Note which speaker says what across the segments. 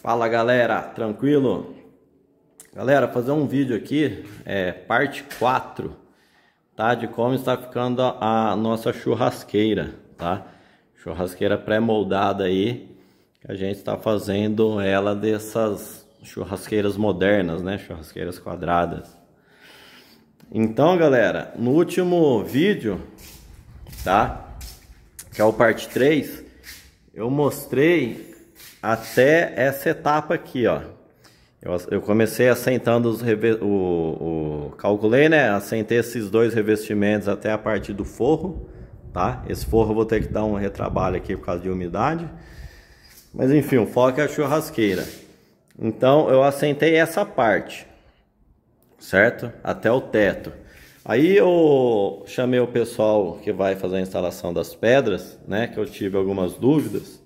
Speaker 1: Fala galera, tranquilo? Galera, fazer um vídeo aqui, é parte 4, tá? De como está ficando a, nossa churrasqueira, tá? Churrasqueira pré-moldada aí, que a gente está fazendo ela dessas churrasqueiras modernas, né? Churrasqueiras quadradas. Então, galera, no último vídeo, tá? Que é o parte 3, eu mostrei até essa etapa aqui, ó. Eu, eu comecei assentando os revestimentos, o, o, calculei, né? Assentei esses dois revestimentos até a parte do forro, tá? Esse forro eu vou ter que dar um retrabalho aqui por causa de umidade. Mas enfim, o foco é a churrasqueira. Então eu assentei essa parte, certo? Até o teto. Aí eu chamei o pessoal que vai fazer a instalação das pedras, né? Que eu tive algumas dúvidas.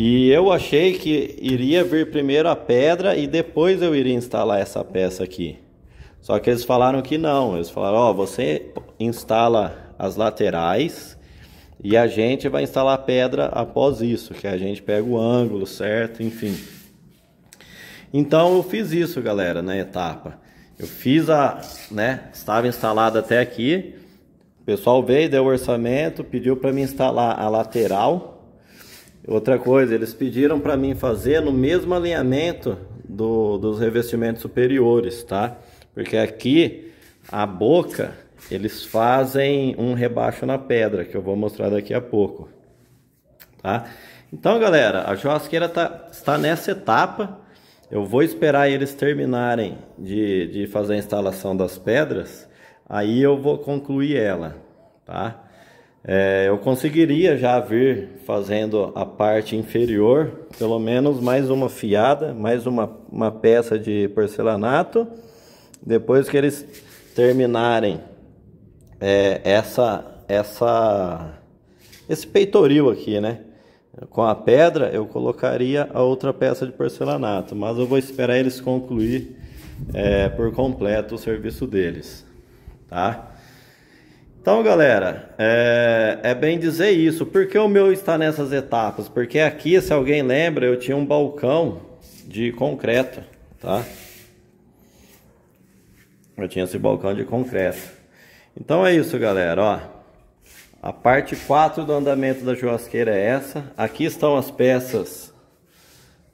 Speaker 1: E eu achei que iria vir primeiro a pedra e depois eu iria instalar essa peça aqui. Só que eles falaram que não. Eles falaram: ó, oh, você instala as laterais e a gente vai instalar a pedra após isso, que a gente pega o ângulo certo, enfim. Então eu fiz isso, galera, na etapa. Eu fiz a, né, estava instalada até aqui. O pessoal veio, deu o orçamento, pediu para me instalar a lateral Outra coisa, eles pediram para mim fazer no mesmo alinhamento do, dos revestimentos superiores, tá? Porque aqui a boca eles fazem um rebaixo na pedra, que eu vou mostrar daqui a pouco, tá? Então, galera, a churrasqueira tá, está nessa etapa. Eu vou esperar eles terminarem de, de fazer a instalação das pedras, aí eu vou concluir ela, Tá? É, eu conseguiria já vir fazendo a parte inferior, pelo menos mais uma fiada, mais uma, uma peça de porcelanato. Depois que eles terminarem é, essa, essa, esse peitoril aqui, né? Com a pedra eu colocaria a outra peça de porcelanato, mas eu vou esperar eles concluir é, por completo o serviço deles, tá? Então, galera, é, é, bem dizer isso. Por que o meu está nessas etapas? Porque aqui, se alguém lembra, eu tinha um balcão de concreto, tá? Eu tinha esse balcão de concreto. Então é isso, galera, ó. A parte 4 do andamento da churrasqueira é essa. Aqui estão as peças.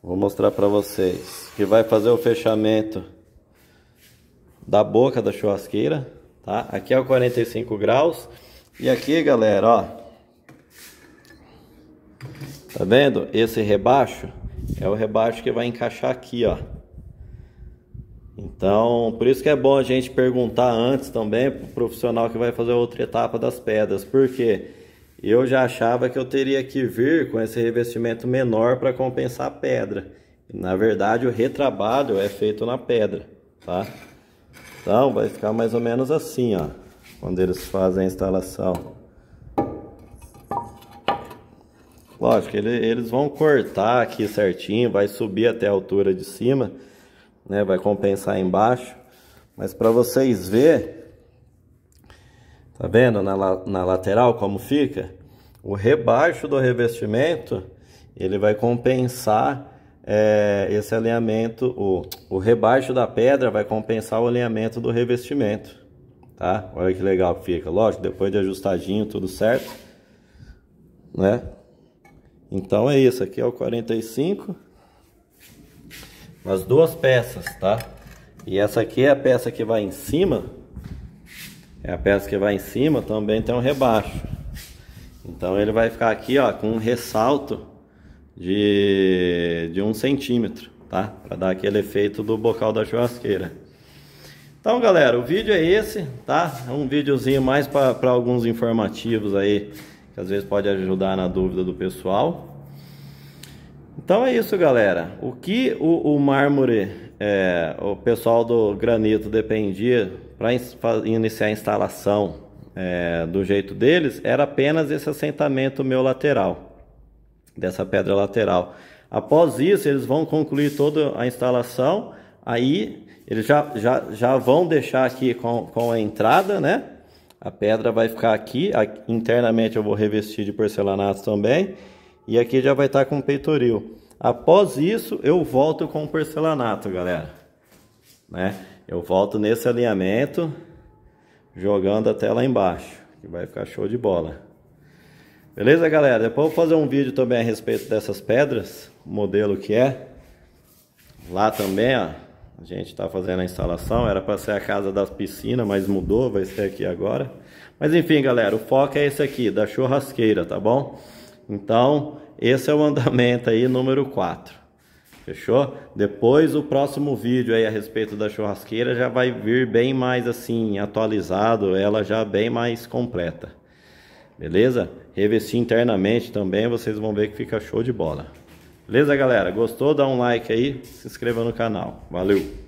Speaker 1: Vou mostrar para vocês. Que vai fazer o fechamento da boca da churrasqueira tá? Aqui é o 45 graus. E aqui, galera, ó. Tá vendo? Esse rebaixo é o rebaixo que vai encaixar aqui, ó. Então, por isso que é bom a gente perguntar antes também pro profissional que vai fazer outra etapa das pedras, porque eu já achava que eu teria que vir com esse revestimento menor para compensar a pedra. Na verdade, o retrabalho é feito na pedra, tá? Então vai ficar mais ou menos assim, ó, quando eles fazem a instalação. Lógico, ele, eles vão cortar aqui certinho, vai subir até a altura de cima, né? Vai compensar embaixo. Mas para vocês ver, tá vendo na, na lateral como fica? O rebaixo do revestimento, ele vai compensar é, esse alinhamento, o, o rebaixo da pedra vai compensar o alinhamento do revestimento, tá? Olha que legal que fica, lógico, depois de ajustadinho, tudo certo, né? Então é isso, aqui é o 45, as duas peças, tá? E essa aqui é a peça que vai em cima, é a peça que vai em cima, também tem um rebaixo. Então ele vai ficar aqui, ó, com um ressalto de, de um centímetro, tá? Para dar aquele efeito do bocal da churrasqueira. Então, galera, o vídeo é esse, tá? É um videozinho mais para alguns informativos aí, que às vezes pode ajudar na dúvida do pessoal. Então é isso, galera. O que o, o mármore, é, o pessoal do granito dependia para in, iniciar a instalação é, do jeito deles, era apenas esse assentamento meu lateral dessa pedra lateral. Após isso, eles vão concluir toda a instalação, aí eles já, já, já vão deixar aqui com, com a entrada, né? A pedra vai ficar aqui, internamente eu vou revestir de porcelanato também, e aqui já vai estar com peitoril. Após isso, eu volto com o porcelanato, galera. Né? Eu volto nesse alinhamento, jogando até lá embaixo, que vai ficar show de bola. Beleza, galera? Depois eu vou fazer um vídeo também a respeito dessas pedras, o modelo que é. Lá também, ó, a gente está fazendo a instalação, era para ser a casa das piscinas, mas mudou, vai ser aqui agora. Mas enfim, galera, o foco é esse aqui, da churrasqueira, tá bom? Então, esse é o andamento aí, número 4. Fechou? Depois o próximo vídeo aí a respeito da churrasqueira já vai vir bem mais assim atualizado, ela já bem mais completa. Beleza? Revestir internamente também, vocês vão ver que fica show de bola. Beleza, galera? Gostou? Dá um like aí, se inscreva no canal. Valeu!